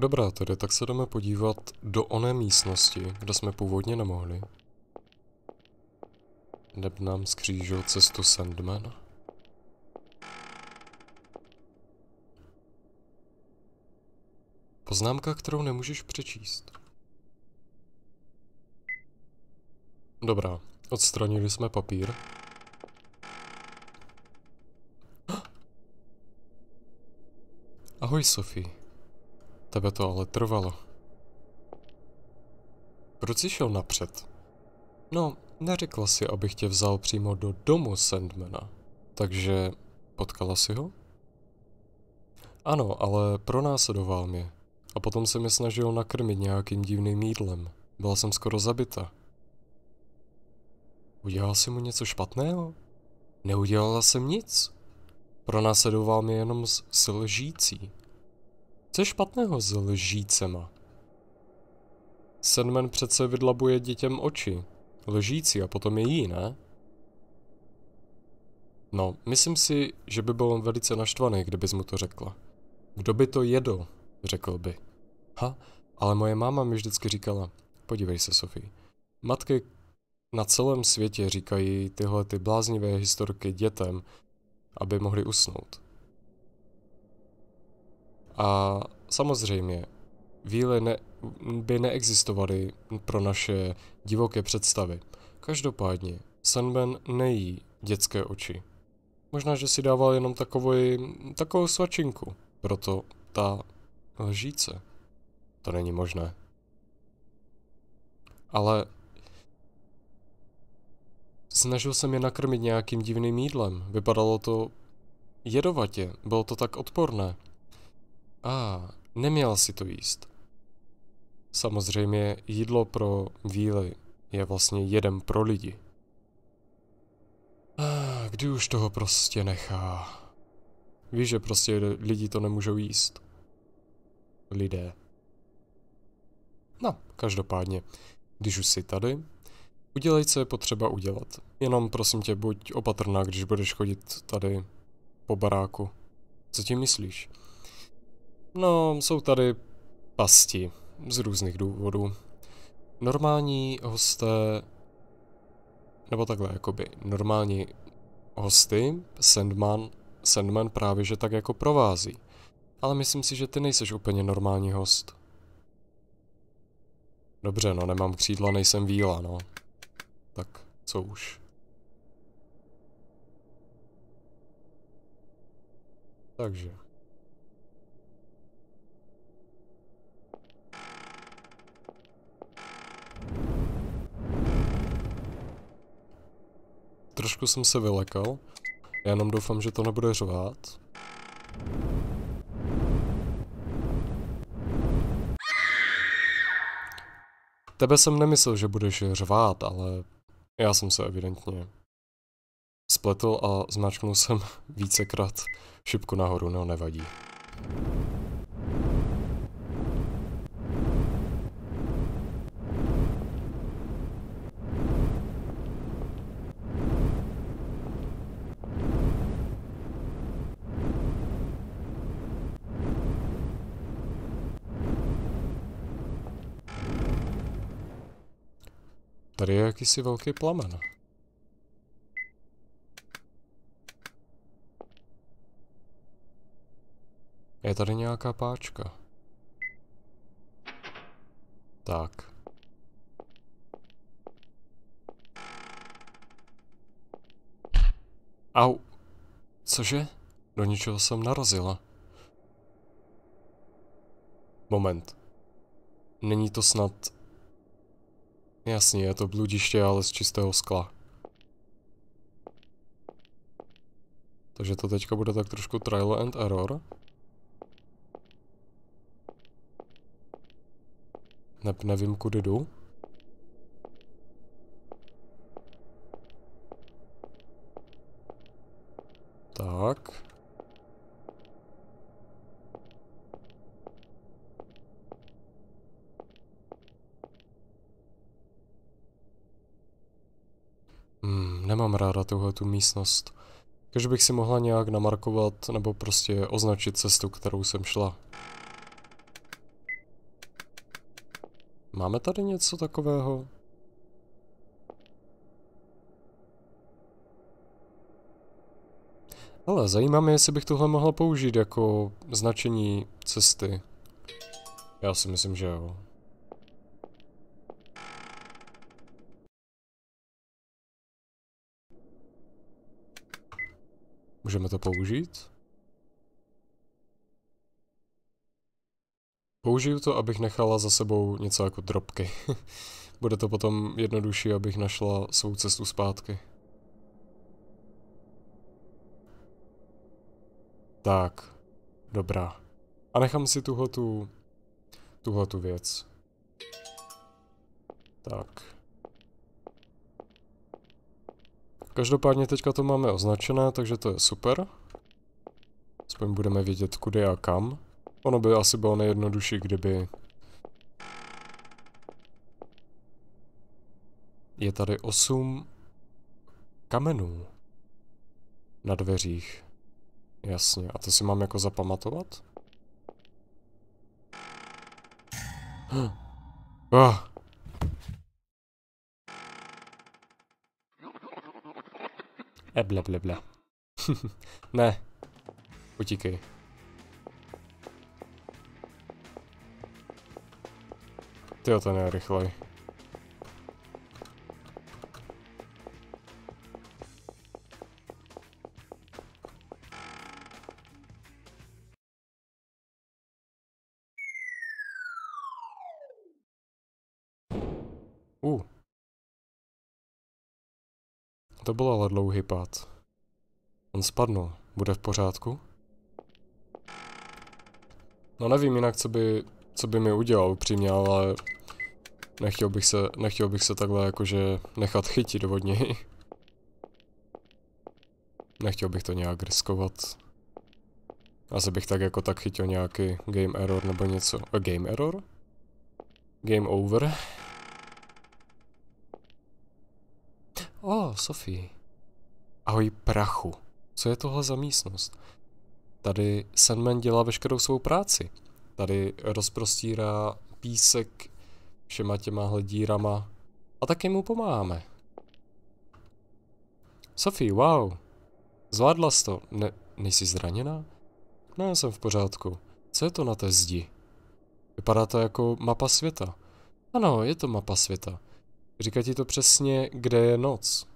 Dobrá tedy, tak se jdeme podívat do oné místnosti, kde jsme původně nemohli. Neb nám skřížil cestu Sandman. Poznámka, kterou nemůžeš přečíst. Dobrá, odstranili jsme papír. Ahoj, Sophie. Tebe to ale trvalo. Proč jsi šel napřed? No, neřekla si, abych tě vzal přímo do domu Sandmana. Takže potkala si ho? Ano, ale pronásledoval mě. A potom se mě snažil nakrmit nějakým divným jídlem. Byla jsem skoro zabita. Udělal jsi mu něco špatného? Neudělala jsem nic. Pronásledoval mě jenom z, s lžící. Co je špatného s lžícema? Sandman přece vydlabuje dětem oči. Lžící a potom je jí, ne? No, myslím si, že by byl on velice naštvaný, kdybys mu to řekla. Kdo by to jedl, řekl by. Ha, ale moje máma mi vždycky říkala, podívej se, Sofie. Matky na celém světě říkají tyhle ty bláznivé historky dětem, aby mohli usnout. A samozřejmě, víly ne, by neexistovaly pro naše divoké představy. Každopádně, Sandman nejí dětské oči. Možná, že si dával jenom takový, takovou svačinku. Proto ta lžíce. To není možné. Ale snažil jsem je nakrmit nějakým divným jídlem. Vypadalo to jedovatě, bylo to tak odporné. A, ah, neměl si to jíst. Samozřejmě jídlo pro víly je vlastně jeden pro lidi. Ah, kdy už toho prostě nechá. Víš, že prostě lidi to nemůžou jíst. Lidé. No, každopádně, když už jsi tady, udělej, co je potřeba udělat. Jenom prosím tě, buď opatrná, když budeš chodit tady po baráku. Co tím myslíš? No, jsou tady pasti z různých důvodů. Normální hosté, nebo takhle jakoby, normální hosty Sandman, Sandman právě že tak jako provází. Ale myslím si, že ty nejseš úplně normální host. Dobře, no nemám křídla, nejsem víla, no. Tak, co už. Takže. Trošku jsem se vylekal. Já jenom doufám, že to nebude řvát. Tebe jsem nemyslel, že budeš řvát, ale já jsem se evidentně spletl a značknul jsem vícekrát šipku nahoru, no nevadí. jakýsi velký plamen. Je tady nějaká páčka. Tak. Au. Cože? Do ničeho jsem narazila. Moment. Není to snad Jasně, je to bludiště, ale z čistého skla. Takže to teďka bude tak trošku trial and error. Ne, nevím, kudy jdu. tu místnost. Takže bych si mohla nějak namarkovat nebo prostě označit cestu, kterou jsem šla. Máme tady něco takového? Ale zajímá mě, jestli bych tohle mohla použít jako značení cesty. Já si myslím, že jo. Můžeme to použít? Použiju to, abych nechala za sebou něco jako drobky. Bude to potom jednodušší, abych našla svou cestu zpátky. Tak, dobrá. A nechám si tuhletu, tuhletu věc. Tak. Každopádně teďka to máme označené, takže to je super. Aspoň budeme vědět kudy a kam. Ono by asi bylo nejjednodušší, kdyby... Je tady osm kamenů na dveřích. Jasně, a to si mám jako zapamatovat? Hm. Ah. Ebla, eh, ble, ble. ne. Utíkej. Ty to je rychlej. to byl ale dlouhý pád. On spadnul. Bude v pořádku? No nevím jinak, co by, co by mi udělal upřímně, ale nechtěl bych se, nechtěl bych se takhle jakože nechat chytit do vodní. Nechtěl bych to nějak riskovat. Asi bych tak jako tak chytil nějaký game error nebo něco. A game error? Game over. O, Sofie. Ahoj prachu. Co je tohle za místnost? Tady Sandman dělá veškerou svou práci. Tady rozprostírá písek všema těma hledírama. A taky mu pomáháme. Sofie, wow. Zvládla jsi to. Ne, nejsi zraněná? Ne, jsem v pořádku. Co je to na té zdi? Vypadá to jako mapa světa. Ano, je to mapa světa. Říká ti to přesně, kde je noc.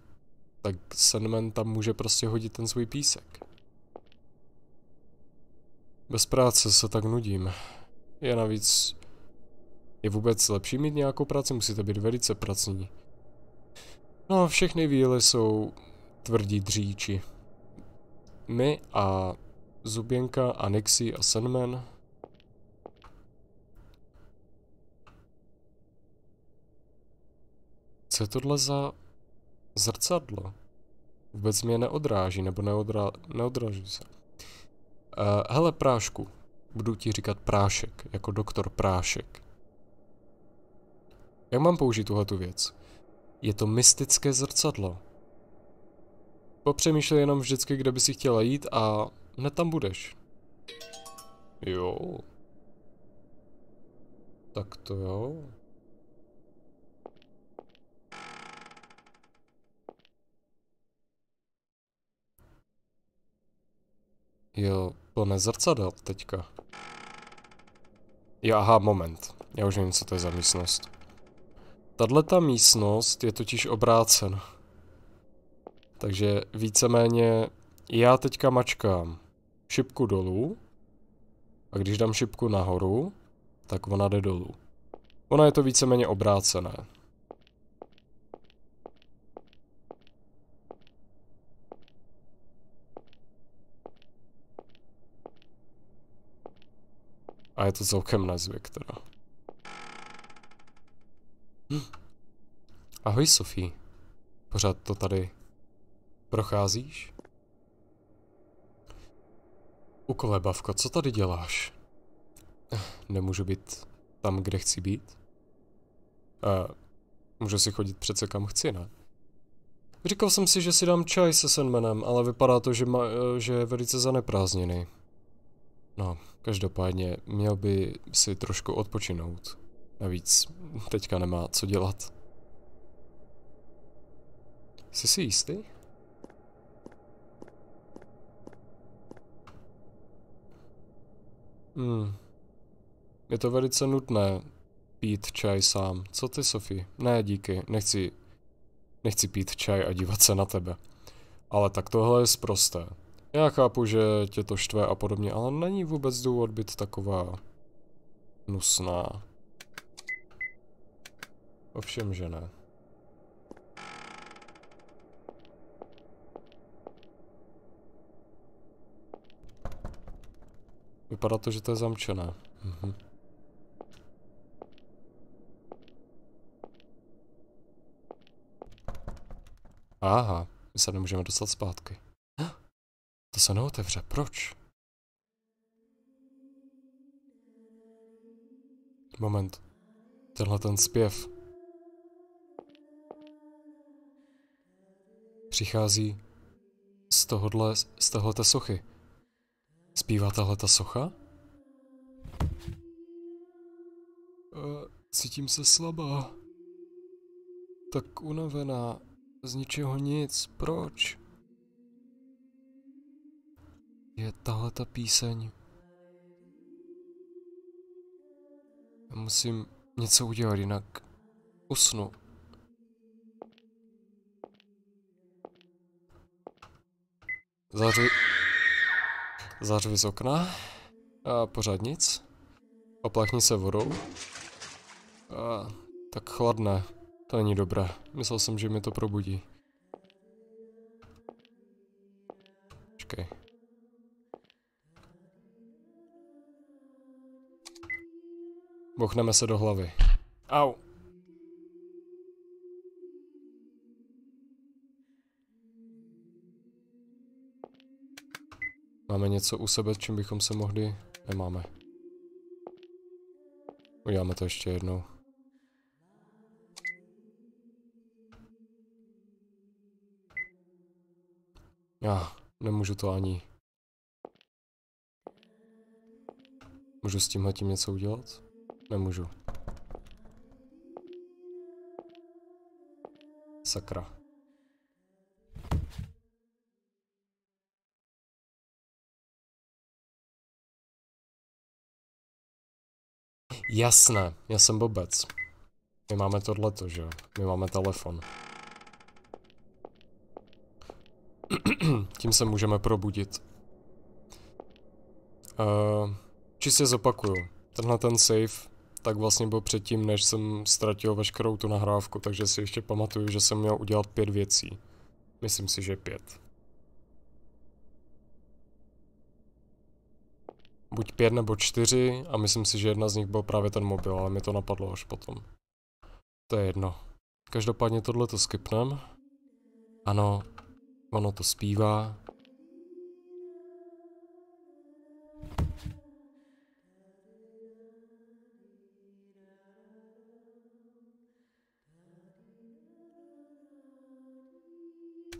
Tak Sandman tam může prostě hodit ten svůj písek. Bez práce se tak nudím. Je navíc... Je vůbec lepší mít nějakou práci, musíte být velice pracní. No a všechny výly jsou tvrdí dříči. My a Zuběnka a Nixie a Sandman Co je tohle za zrcadlo? Vůbec mě neodráží, nebo neodra... neodraží se. Uh, hele, prášku. Budu ti říkat prášek, jako doktor prášek. Jak mám použít tuhle tu věc? Je to mystické zrcadlo. Popřemýšlej jenom vždycky, kde by si chtěla jít a hned tam budeš. Jo. Tak to jo. Jo, plné zrcadel teďka. Jo, aha, moment. Já už vím, co to je za místnost. ta místnost je totiž obrácen. Takže víceméně já teďka mačkám šipku dolů a když dám šipku nahoru, tak ona jde dolů. Ona je to víceméně obrácené. A je to celkem nezvyk teda. Hm. Ahoj Sofie. Pořád to tady procházíš? Ukole, bavko, co tady děláš? Nemůžu být tam, kde chci být? A můžu si chodit přece kam chci, ne? Říkal jsem si, že si dám čaj se Senmenem, ale vypadá to, že, ma, že je velice zaneprázdněný. No, každopádně měl by si trošku odpočinout. Navíc teďka nemá co dělat. Jsi si jistý? Hmm. Je to velice nutné pít čaj sám. Co ty, Sofie? Ne, díky. Nechci, nechci pít čaj a dívat se na tebe. Ale tak tohle je zprosté. Já chápu, že tě to štve a podobně, ale není vůbec důvod být taková nusná. Ovšem, že ne. Vypadá to, že to je zamčené. Mhm. Aha, my se nemůžeme dostat zpátky. To se neotevře. Proč? Moment. Tenhle ten zpěv. Přichází z tohohle, z tohoto sochy. Zpívá tahle ta socha? Eh, cítím se slabá. Tak unavená. Z ničeho nic. Proč? je tahle ta píseň. Já musím něco udělat, jinak usnu. Zařvi... Zařvi z okna. A pořád nic. Oplachni se vodou. A, tak chladné. To není dobré. Myslel jsem, že mi to probudí. Počkej. Bochneme se do hlavy. Au. Máme něco u sebe, čím bychom se mohli... Nemáme. Uděláme to ještě jednou. Já nemůžu to ani. Můžu s tímhle tím něco udělat? Nemůžu. Sakra. Jasné, já jsem bobec. My máme tohleto, že jo? My máme telefon. Tím se můžeme probudit. Uh, čistě zopakuju. Tenhle ten safe tak vlastně byl předtím, než jsem ztratil veškerou tu nahrávku, takže si ještě pamatuju, že jsem měl udělat pět věcí. Myslím si, že pět. Buď pět nebo čtyři a myslím si, že jedna z nich byl právě ten mobil, ale mi to napadlo až potom. To je jedno. Každopádně tohle to skipnem. Ano, ono to zpívá,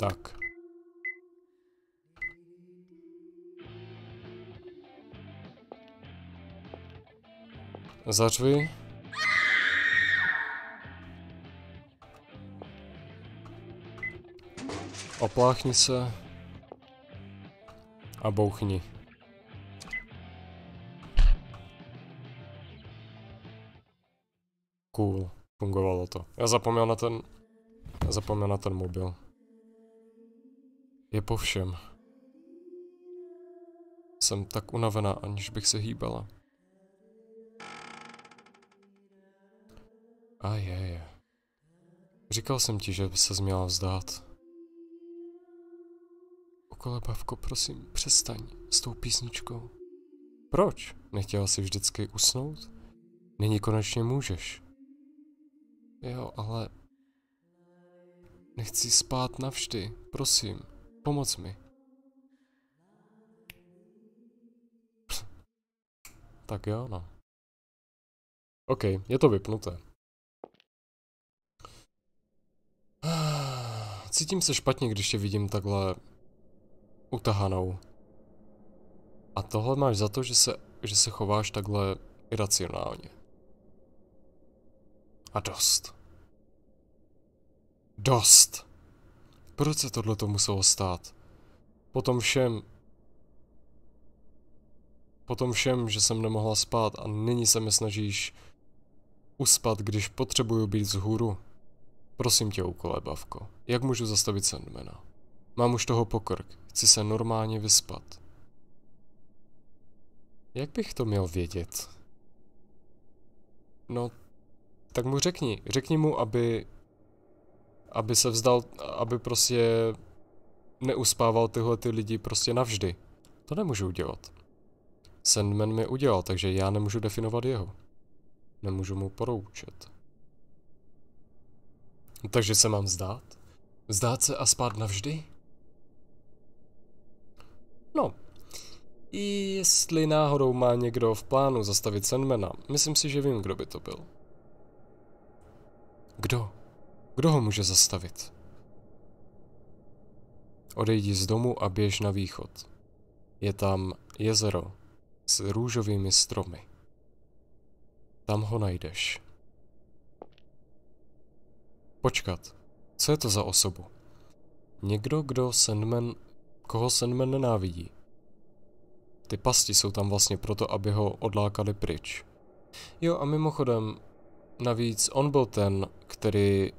tak. Zařvi. Opláchni se. A bouchni. Cool, fungovalo to. Já zapomněl na ten, já zapomněl na ten mobil. Je po všem. Jsem tak unavená, aniž bych se hýbala. A je, je. Říkal jsem ti, že by se měla vzdát. Okole bavko, prosím, přestaň s tou písničkou. Proč? Nechtěla jsi vždycky usnout? Nyní konečně můžeš. Jo, ale... Nechci spát navždy, prosím. Pomoc mi. tak jo, no. OK, je to vypnuté. Cítím se špatně, když tě vidím takhle utahanou. A tohle máš za to, že se, že se chováš takhle iracionálně. A dost. Dost. Proč se tohle to muselo stát? Potom všem... Potom všem, že jsem nemohla spát a nyní se mi snažíš uspat, když potřebuju být vzhůru. Prosím tě, úkole, bavko, jak můžu zastavit Sandmana? Mám už toho pokrk, chci se normálně vyspat. Jak bych to měl vědět? No, tak mu řekni, řekni mu, aby aby se vzdal, aby prostě neuspával tyhle ty lidi prostě navždy. To nemůžu udělat. Sandman mi udělal, takže já nemůžu definovat jeho. Nemůžu mu poroučet. No, takže se mám vzdát? Vzdát se a spát navždy? No, i jestli náhodou má někdo v plánu zastavit Sandmana, myslím si, že vím, kdo by to byl. Kdo? Kdo ho může zastavit? Odejdi z domu a běž na východ. Je tam jezero s růžovými stromy. Tam ho najdeš. Počkat, co je to za osobu? Někdo, kdo Sandman, koho Sandman nenávidí. Ty pasti jsou tam vlastně proto, aby ho odlákali pryč. Jo a mimochodem, navíc on byl ten, který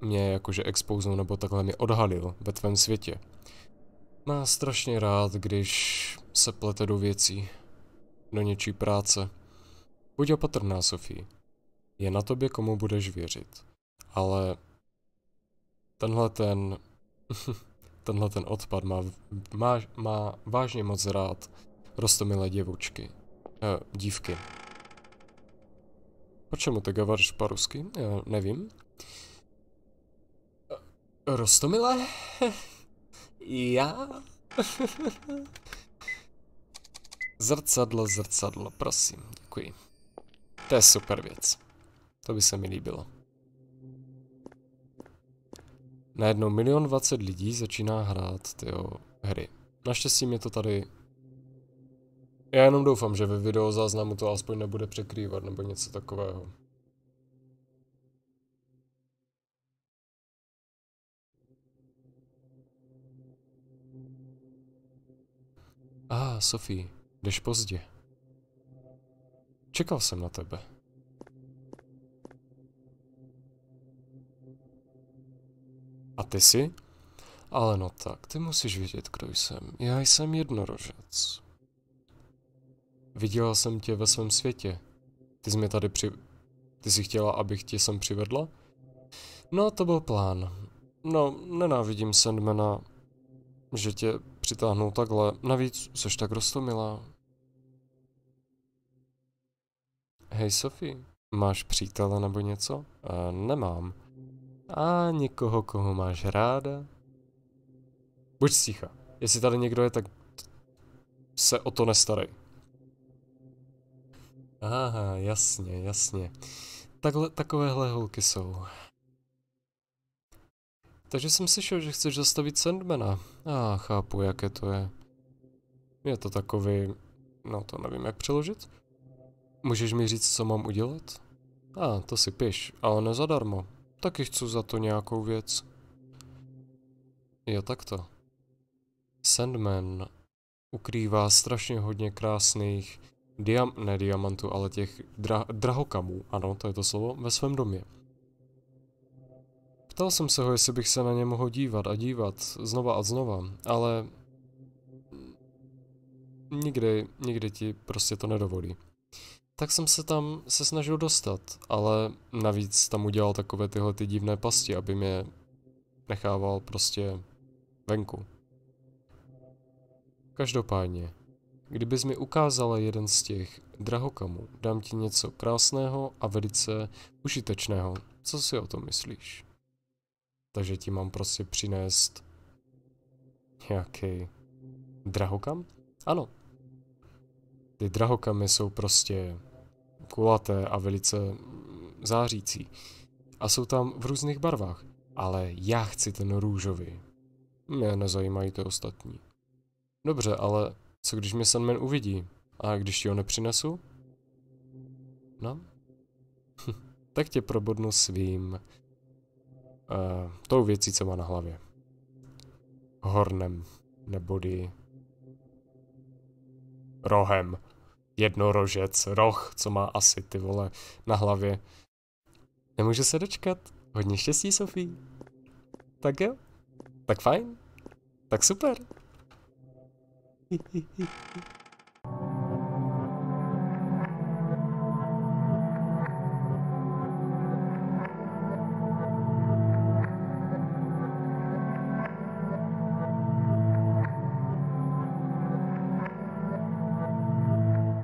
mě jakože expouznou nebo takhle mi odhalil ve tvém světě. Má strašně rád, když se plete do věcí, do něčí práce. Buď opatrná, Sofie. Je na tobě, komu budeš věřit. Ale tenhle ten, tenhle ten odpad má, má, má vážně moc rád rostomilé děvočky, eh, dívky. Proč mu to gavaříš po rusky? Já eh, nevím. Rostomile? Já? zrcadlo, zrcadlo, prosím, děkuji. To je super věc. To by se mi líbilo. Najednou milion dvacet lidí začíná hrát ty hry. Naštěstí mě to tady... Já jenom doufám, že ve videozáznamu to aspoň nebude překrývat nebo něco takového. A, ah, Sofie, jdeš pozdě. Čekal jsem na tebe. A ty jsi? Ale no tak, ty musíš vědět, kdo jsem. Já jsem jednorožec. Viděla jsem tě ve svém světě. Ty jsi mě tady při... Ty jsi chtěla, abych tě sem přivedla? No, to byl plán. No, nenávidím Sandmana, že tě přitáhnout takhle, navíc seš tak rostomilá. Hej Sophie, máš přítele nebo něco? E, nemám. A někoho, koho máš ráda? Buď sticha. Jestli tady někdo je, tak se o to nestarej. Aha, jasně, jasně. Takhle, takovéhle holky jsou. Takže jsem slyšel, že chceš zastavit Sandmana. A ah, chápu, jaké to je. Je to takový... No to nevím, jak přeložit. Můžeš mi říct, co mám udělat? A, ah, to si piš, ale ne zadarmo. Taky chci za to nějakou věc. Jo, takto. Sandman ukrývá strašně hodně krásných diam... ne diamantů, ale těch dra... drahokamů, ano, to je to slovo, ve svém domě. Ptal jsem se ho, jestli bych se na ně mohl dívat a dívat, znova a znova, ale... Nikdy, nikdy ti prostě to nedovolí. Tak jsem se tam se snažil dostat, ale navíc tam udělal takové tyhle ty divné pasti, aby mě nechával prostě venku. Každopádně, kdybys mi ukázala jeden z těch drahokamů, dám ti něco krásného a velice užitečného. Co si o tom myslíš? Takže ti mám prostě přinést nějaký drahokam? Ano. Ty drahokamy jsou prostě kulaté a velice zářící. A jsou tam v různých barvách. Ale já chci ten růžový. Mě nezajímají ty ostatní. Dobře, ale co když mě Sandman uvidí? A když ti ho nepřinesu? No? tak tě probodnu svým uh, tou věcí, co má na hlavě. Hornem, nebody rohem. Jednorožec, roh, co má asi ty vole na hlavě. Nemůže se dočkat. Hodně štěstí, Sofí. Tak jo. Tak fajn. Tak super. Hi, hi, hi, hi.